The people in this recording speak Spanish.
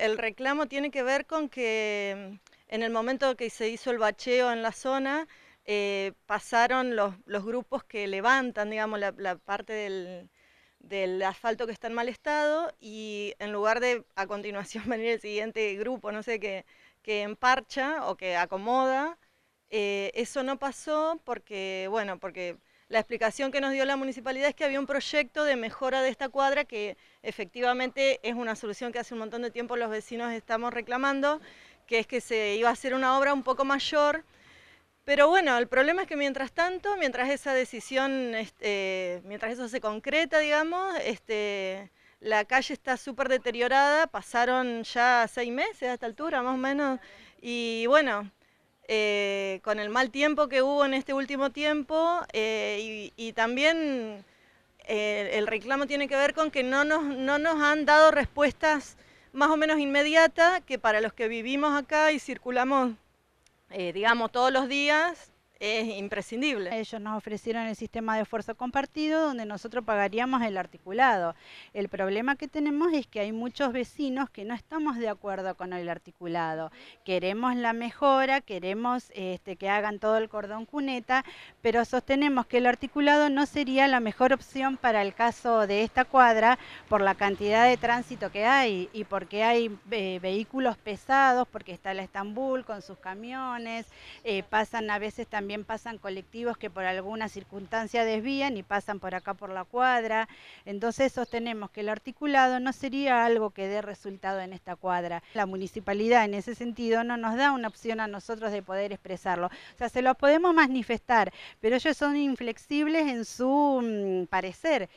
El reclamo tiene que ver con que mm, en el momento que se hizo el bacheo en la zona, eh, pasaron los, grupos que levantan, digamos, la, parte del, asfalto que está en mal estado y en lugar de a continuación venir el siguiente grupo, no sé, que, que emparcha o que acomoda, eh, eso no pasó porque, bueno, porque la explicación que nos dio la municipalidad es que había un proyecto de mejora de esta cuadra que efectivamente es una solución que hace un montón de tiempo los vecinos estamos reclamando, que es que se iba a hacer una obra un poco mayor, pero bueno, el problema es que mientras tanto, mientras esa decisión, este, mientras eso se concreta, digamos, este, la calle está súper deteriorada, pasaron ya seis meses a esta altura más o menos, y bueno, eh, con el mal tiempo que hubo en este último tiempo eh, y, también eh, el reclamo tiene que ver con que no nos, no nos han dado respuestas más o menos inmediatas que para los que vivimos acá y circulamos, digamos, todos los días, es imprescindible. Ellos nos ofrecieron el sistema de esfuerzo compartido donde nosotros pagaríamos el articulado. El problema que tenemos es que hay muchos vecinos que no estamos de acuerdo con el articulado. Queremos la mejora, queremos este, que hagan todo el cordón cuneta, pero sostenemos que el articulado no sería la mejor opción para el caso de esta cuadra por la cantidad de tránsito que hay y porque hay eh, vehículos pesados, porque está la Estambul con sus camiones, eh, pasan a veces también también pasan colectivos que por alguna circunstancia desvían y pasan por acá por la cuadra. Entonces sostenemos que el articulado no sería algo que dé resultado en esta cuadra. La municipalidad en ese sentido no nos da una opción a nosotros de poder expresarlo. O sea, se lo podemos manifestar, pero ellos son inflexibles en su mm, parecer.